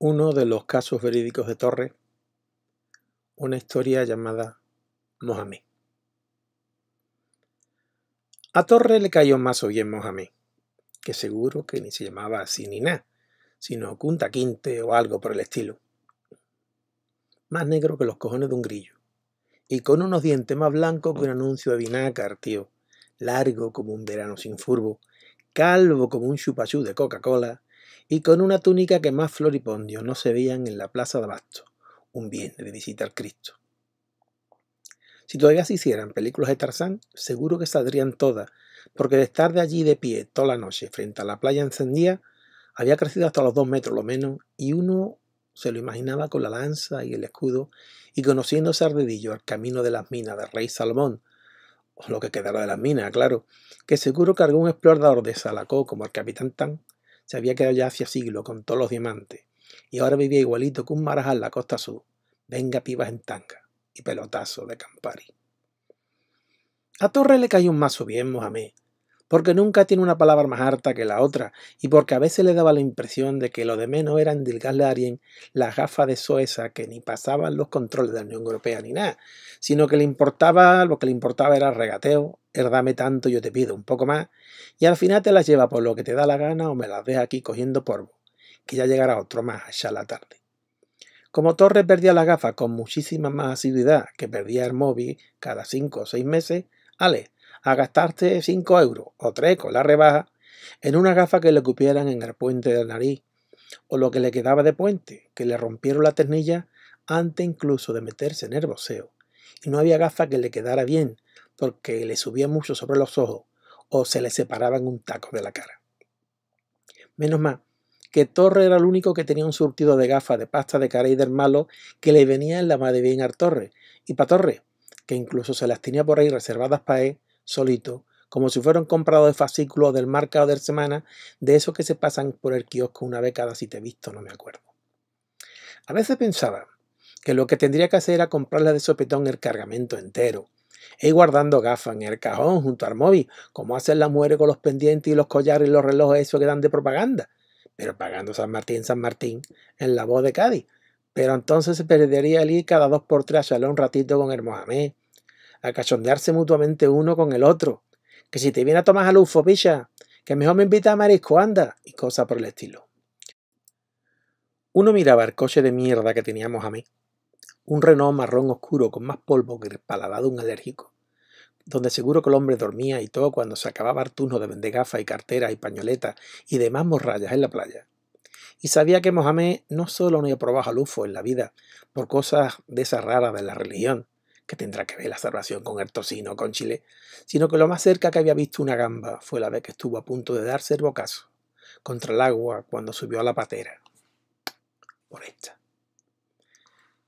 Uno de los casos verídicos de Torre, una historia llamada Mohamed. A Torre le cayó más o bien Mohamed, que seguro que ni se llamaba así ni nada, sino Kunta Quinte o algo por el estilo. Más negro que los cojones de un grillo, y con unos dientes más blancos que un anuncio de vinagre, tío, largo como un verano sin furbo, calvo como un chupachú de Coca-Cola, y con una túnica que más floripondios no se veían en la plaza de Abasto, un bien de visita al Cristo. Si todavía se hicieran películas de Tarzán, seguro que saldrían todas, porque de estar de allí de pie toda la noche frente a la playa encendida, había crecido hasta los dos metros lo menos, y uno se lo imaginaba con la lanza y el escudo, y conociendo al al camino de las minas del rey Salomón, o lo que quedara de las minas, claro, que seguro que algún explorador de Salacó como el capitán Tan se había quedado ya hacía siglo con todos los diamantes, y ahora vivía igualito que un marajal la costa sur. Venga pibas en tanga y pelotazo de Campari. A Torre le cayó un mazo bien, Mohamed, porque nunca tiene una palabra más harta que la otra, y porque a veces le daba la impresión de que lo de menos era endilgarle a alguien las gafa de soesa que ni pasaban los controles de la Unión Europea ni nada, sino que le importaba, lo que le importaba era regateo, el dame tanto, yo te pido un poco más, y al final te las lleva por lo que te da la gana o me las deja aquí cogiendo polvo, que ya llegará otro más allá la tarde. Como Torres perdía la gafa con muchísima más asiduidad que perdía el móvil cada cinco o seis meses, Ale, a gastarse 5 euros o 3 con la rebaja en una gafa que le cupieran en el puente de la nariz o lo que le quedaba de puente, que le rompieron la ternilla antes incluso de meterse en el boceo. Y no había gafa que le quedara bien porque le subía mucho sobre los ojos o se le separaban un taco de la cara. Menos más que Torre era el único que tenía un surtido de gafas de pasta de cara y del malo que le venía en la madre bien al Torre, y para Torre, que incluso se las tenía por ahí reservadas para él, solito, como si fueran comprados de fascículos del marca de la semana, de esos que se pasan por el kiosco una vez cada si te visto, no me acuerdo. A veces pensaba que lo que tendría que hacer era comprarle de sopetón el cargamento entero, y e guardando gafas en el cajón junto al móvil, como hacen las mujeres con los pendientes y los collares y los relojes esos que dan de propaganda, pero pagando San Martín, San Martín, en la voz de Cádiz. Pero entonces se perdería el ir cada dos por tres a un ratito con el Mohamed, a cachondearse mutuamente uno con el otro. Que si te viene a tomar a lufo, picha, que mejor me invita a marisco, anda, y cosas por el estilo. Uno miraba el coche de mierda que teníamos a mí. Un Renault marrón oscuro con más polvo que el paladar de un alérgico donde seguro que el hombre dormía y todo cuando se acababa el de vender gafas y carteras y pañoletas y demás morrayas en la playa. Y sabía que Mohamed no solo no aprobaba a Lufo en la vida por cosas de esas rara de la religión, que tendrá que ver la salvación con el tocino, con Chile, sino que lo más cerca que había visto una gamba fue la vez que estuvo a punto de darse el bocazo contra el agua cuando subió a la patera. Por esta.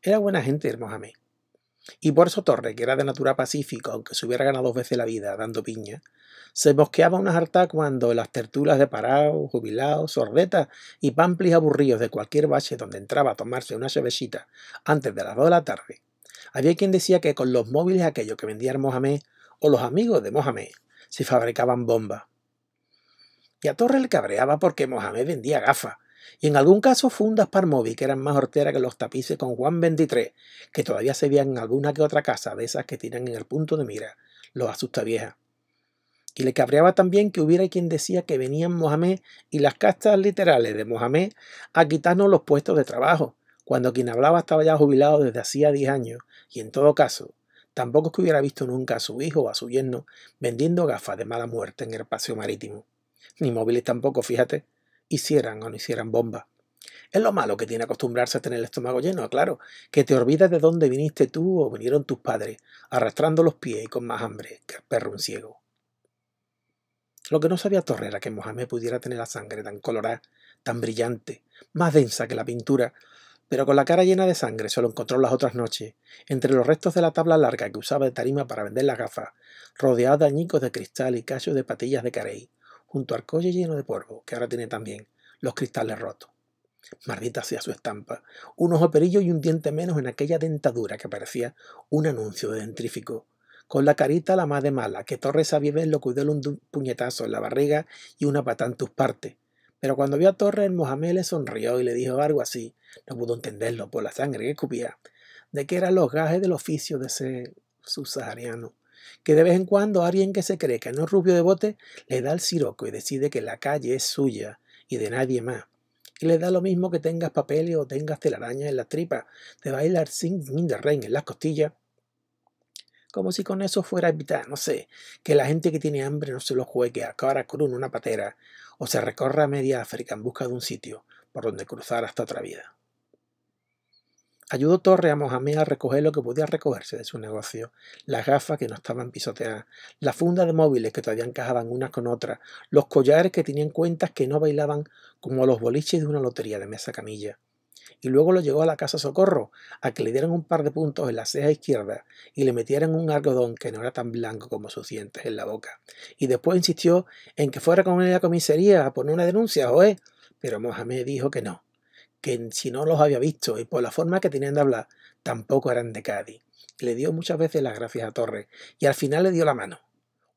Era buena gente Hermosa. Y por eso Torre, que era de natura pacífica, aunque se hubiera ganado dos veces la vida dando piña, se bosqueaba unas hartas cuando las tertulas de parados, jubilados, sordetas y pamplis aburridos de cualquier valle donde entraba a tomarse una chevechita antes de las dos de la tarde había quien decía que con los móviles aquellos que vendía Mohamed o los amigos de Mohamed se fabricaban bombas. Y a Torres le cabreaba porque Mohamed vendía gafas, y en algún caso fundas para móvil que eran más horteras que los tapices con Juan 23, que todavía se veían en alguna que otra casa de esas que tiran en el punto de mira, los asusta vieja. Y le cabreaba también que hubiera quien decía que venían Mohamed y las castas literales de Mohamed a quitarnos los puestos de trabajo, cuando quien hablaba estaba ya jubilado desde hacía 10 años y en todo caso, tampoco es que hubiera visto nunca a su hijo o a su yerno vendiendo gafas de mala muerte en el paseo marítimo. Ni móviles tampoco, fíjate, hicieran o no hicieran bomba. Es lo malo que tiene acostumbrarse a tener el estómago lleno, claro, que te olvidas de dónde viniste tú o vinieron tus padres, arrastrando los pies y con más hambre que el perro un ciego. Lo que no sabía era que Mohamed pudiera tener la sangre tan colorada, tan brillante, más densa que la pintura, pero con la cara llena de sangre se lo encontró las otras noches, entre los restos de la tabla larga que usaba de tarima para vender las gafas, rodeada de añicos de cristal y cachos de patillas de carey, junto al coche lleno de polvo, que ahora tiene también los cristales rotos. Maldita hacía su estampa, un ojo perillo y un diente menos en aquella dentadura que parecía un anuncio de dentrífico. Con la carita la más de mala, que Torres a lo cuidó un puñetazo en la barriga y una pata en tus partes. Pero cuando vio a Torres, Mohamed le sonrió y le dijo algo así. No pudo entenderlo por pues la sangre que escupía. De que eran los gajes del oficio de ese subsahariano. Que de vez en cuando alguien que se cree que no es rubio de bote le da el siroco y decide que la calle es suya y de nadie más. Y le da lo mismo que tengas papeles o tengas telarañas en la tripa, de bailar sin rein en las costillas como si con eso fuera a evitar, no sé, que la gente que tiene hambre no se lo juegue a cara con una patera o se recorra a media África en busca de un sitio por donde cruzar hasta otra vida. Ayudó Torre a Mohamed a recoger lo que podía recogerse de su negocio, las gafas que no estaban pisoteadas, las fundas de móviles que todavía encajaban unas con otras, los collares que tenían cuentas que no bailaban como los boliches de una lotería de mesa camilla y luego lo llegó a la casa Socorro a que le dieran un par de puntos en la ceja izquierda y le metieran un algodón que no era tan blanco como sus dientes en la boca. Y después insistió en que fuera con él a la comisaría a poner una denuncia, ¿oe? Pero Mohamed dijo que no, que si no los había visto y por la forma que tenían de hablar, tampoco eran de Cádiz. Le dio muchas veces las gracias a Torres y al final le dio la mano.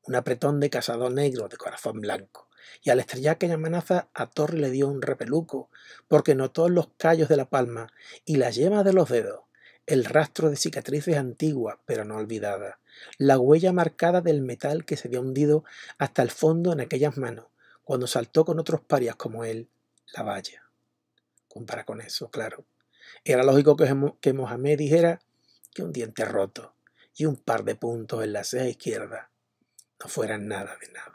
Un apretón de cazador negro de corazón blanco y al estrellar aquella amenaza, a Torre le dio un repeluco, porque notó los callos de la palma y la yema de los dedos, el rastro de cicatrices antiguas pero no olvidadas, la huella marcada del metal que se había hundido hasta el fondo en aquellas manos, cuando saltó con otros parias como él la valla. Compara con eso, claro. Era lógico que Mohamed dijera que un diente roto y un par de puntos en la ceja izquierda no fueran nada de nada.